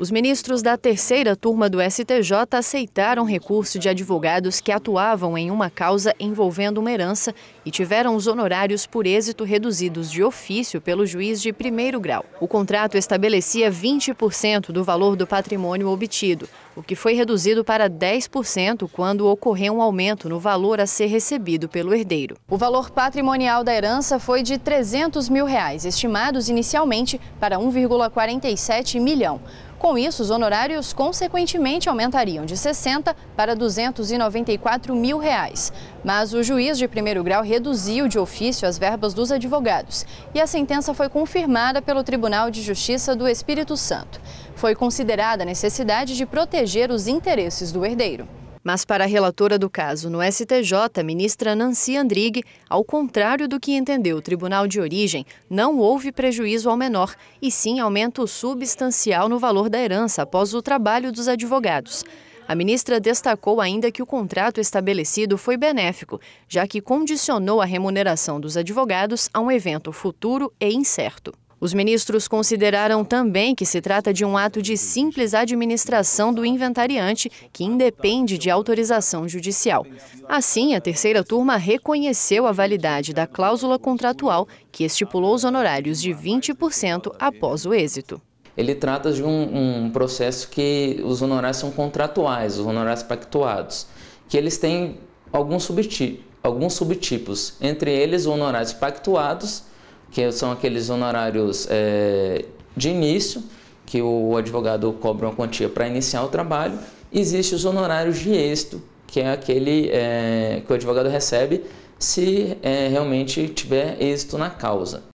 Os ministros da terceira turma do STJ aceitaram recurso de advogados que atuavam em uma causa envolvendo uma herança e tiveram os honorários por êxito reduzidos de ofício pelo juiz de primeiro grau. O contrato estabelecia 20% do valor do patrimônio obtido, o que foi reduzido para 10% quando ocorreu um aumento no valor a ser recebido pelo herdeiro. O valor patrimonial da herança foi de 300 mil reais, estimados inicialmente para 1,47 milhão. Com isso, os honorários consequentemente aumentariam de 60 para 294 mil reais. Mas o juiz de primeiro grau reduziu de ofício as verbas dos advogados e a sentença foi confirmada pelo Tribunal de Justiça do Espírito Santo. Foi considerada a necessidade de proteger os interesses do herdeiro. Mas para a relatora do caso no STJ, ministra Nancy Andrighi, ao contrário do que entendeu o tribunal de origem, não houve prejuízo ao menor, e sim aumento substancial no valor da herança após o trabalho dos advogados. A ministra destacou ainda que o contrato estabelecido foi benéfico, já que condicionou a remuneração dos advogados a um evento futuro e incerto. Os ministros consideraram também que se trata de um ato de simples administração do inventariante, que independe de autorização judicial. Assim, a terceira turma reconheceu a validade da cláusula contratual que estipulou os honorários de 20% após o êxito. Ele trata de um, um processo que os honorários são contratuais, os honorários pactuados, que eles têm alguns subtipos alguns subtipos, entre eles honorários pactuados que são aqueles honorários é, de início, que o advogado cobra uma quantia para iniciar o trabalho. Existem os honorários de êxito, que é aquele é, que o advogado recebe se é, realmente tiver êxito na causa.